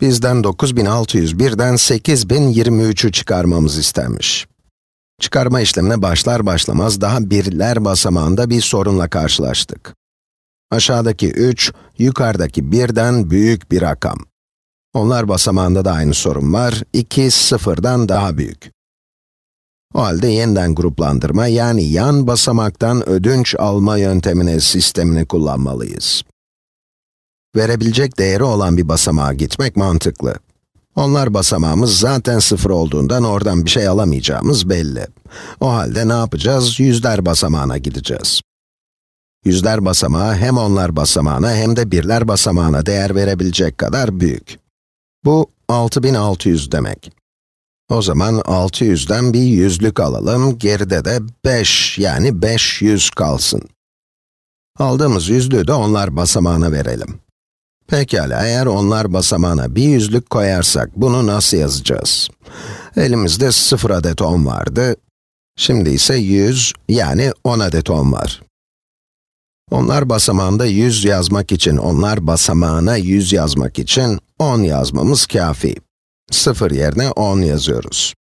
Bizden 9601'den 8023'ü çıkarmamız istenmiş. Çıkarma işlemine başlar başlamaz daha birler basamağında bir sorunla karşılaştık. Aşağıdaki 3, yukarıdaki 1'den büyük bir rakam. Onlar basamağında da aynı sorun var, 2 0'dan daha büyük. O halde yeniden gruplandırma yani yan basamaktan ödünç alma yöntemini sistemini kullanmalıyız verebilecek değeri olan bir basamağa gitmek mantıklı. Onlar basamağımız zaten sıfır olduğundan oradan bir şey alamayacağımız belli. O halde ne yapacağız? Yüzler basamağına gideceğiz. Yüzler basamağı hem onlar basamağına hem de birler basamağına değer verebilecek kadar büyük. Bu 6600 demek. O zaman 600'den bir yüzlük alalım, geride de 5 yani 500 kalsın. Aldığımız yüzlüğü de onlar basamağına verelim. Pekala, eğer onlar basamağına bir yüzlük koyarsak, bunu nasıl yazacağız? Elimizde 0 adet 10 vardı. Şimdi ise 100, yani 10 adet 10 var. Onlar basamağında 100 yazmak için, onlar basamağına 100 yazmak için 10 yazmamız kafi. 0 yerine 10 yazıyoruz.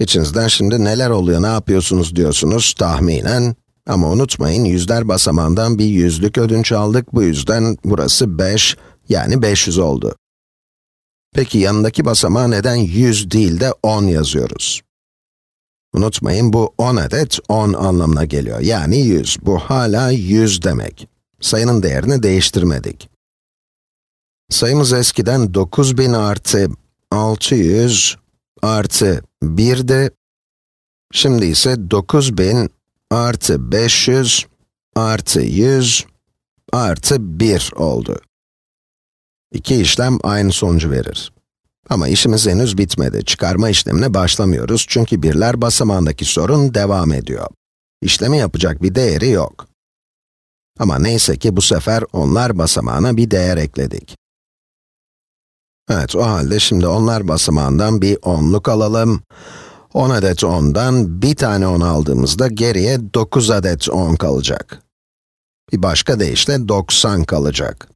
İçinizden şimdi neler oluyor, ne yapıyorsunuz diyorsunuz tahminen. Ama unutmayın, yüzler basamağından bir yüzlük ödünç aldık. Bu yüzden burası 5, yani 500 oldu. Peki yanındaki basamağa neden 100 değil de 10 yazıyoruz? Unutmayın bu 10 adet 10 anlamına geliyor. Yani 100. Bu hala 100 demek. Sayının değerini değiştirmedik. Sayımız eskiden 9000 artı 600 artı 1'di. Şimdi ise 9000 artı 500 artı 100 artı 1 oldu. İki işlem aynı sonucu verir. Ama işimiz henüz bitmedi. Çıkarma işlemine başlamıyoruz çünkü birler basamağındaki sorun devam ediyor. İşlemi yapacak bir değeri yok. Ama neyse ki bu sefer onlar basamağına bir değer ekledik. Evet, o halde şimdi onlar basamağından bir onluk alalım. 10 adet 10'dan bir tane 10 aldığımızda geriye 9 adet 10 kalacak. Bir başka deyişle 90 kalacak.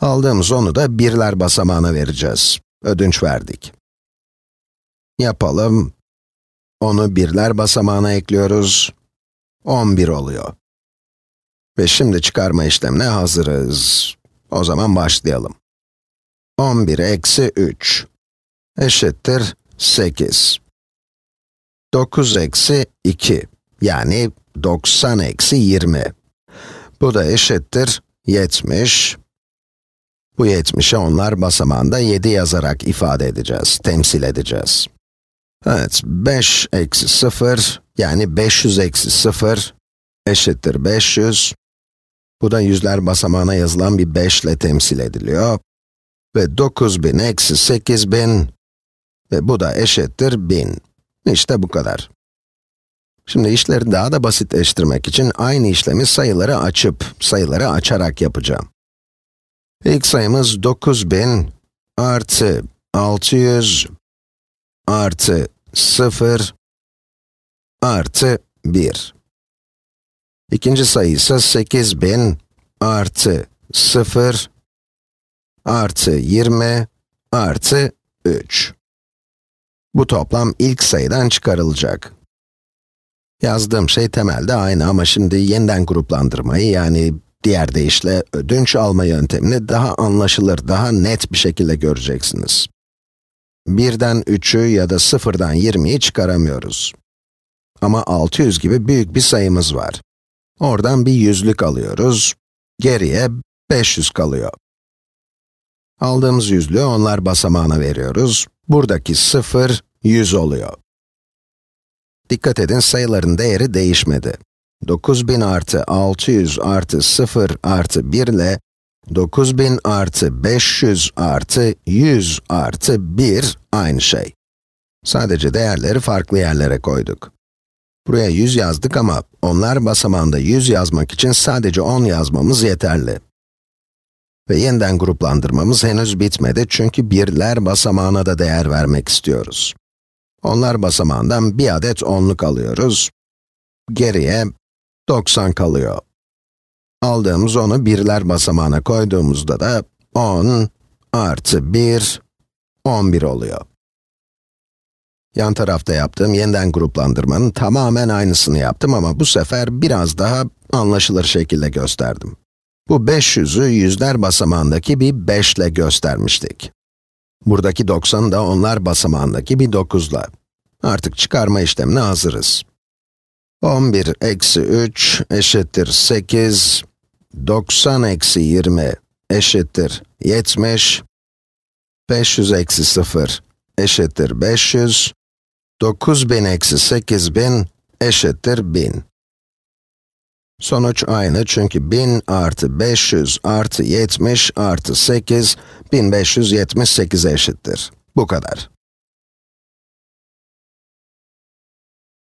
Aldığımız onu da birler basamağına vereceğiz. Ödünç verdik. Yapalım. Onu birler basamağına ekliyoruz. 11 oluyor. Ve şimdi çıkarma işlemine hazırız. O zaman başlayalım. 11 eksi 3 eşittir 8. 9 eksi 2 yani 90 eksi 20. Bu da eşittir 70. Bu 70'i onlar basamağında 7 yazarak ifade edeceğiz, temsil edeceğiz. Evet, 5 eksi 0, yani 500 eksi 0 eşittir 500. Bu da yüzler basamağına yazılan bir 5 ile temsil ediliyor. Ve 9000 eksi 8000 ve bu da eşittir 1000. İşte bu kadar. Şimdi işleri daha da basitleştirmek için aynı işlemi sayıları açıp, sayıları açarak yapacağım. İlk sayımız 9000 artı 600 artı 0 artı 1. İkinci sayı ise 8000 artı 0 artı 20 artı 3. Bu toplam ilk sayıdan çıkarılacak. Yazdığım şey temelde aynı ama şimdi yeniden gruplandırmayı yani Diğer deyişle ödünç alma yöntemini daha anlaşılır, daha net bir şekilde göreceksiniz. 1'den 3'ü ya da 0'dan 20'yi çıkaramıyoruz. Ama 600 gibi büyük bir sayımız var. Oradan bir yüzlük alıyoruz, geriye 500 kalıyor. Aldığımız yüzlüğü onlar basamağına veriyoruz. Buradaki 0, 100 oluyor. Dikkat edin sayıların değeri değişmedi. 9000 artı 600 artı 0 artı 1 ile 9000 artı 500 artı 100 artı 1 aynı şey. Sadece değerleri farklı yerlere koyduk. Buraya 100 yazdık ama onlar basamağında 100 yazmak için sadece 10 yazmamız yeterli. Ve yeniden gruplandırmamız henüz bitmedi çünkü birler basamağına da değer vermek istiyoruz. Onlar basamağından bir adet onluk alıyoruz. Geriye 90 kalıyor. Aldığımız onu birler basamağına koyduğumuzda da 10 artı 1, 11 oluyor. Yan tarafta yaptığım yeniden gruplandırmanın tamamen aynısını yaptım ama bu sefer biraz daha anlaşılır şekilde gösterdim. Bu 500'ü yüzler basamağındaki bir 5 ile göstermiştik. Buradaki 90'ı da onlar basamağındaki bir 9 ile. Artık çıkarma işlemine hazırız. 11 eksi 3 eşittir 8, 90 eksi 20 eşittir 70, 500 eksi 0 eşittir 500, 9000 eksi 8000 eşittir 1000. Sonuç aynı çünkü 1000 artı 500 artı 70 artı 8, 1578 eşittir. Bu kadar.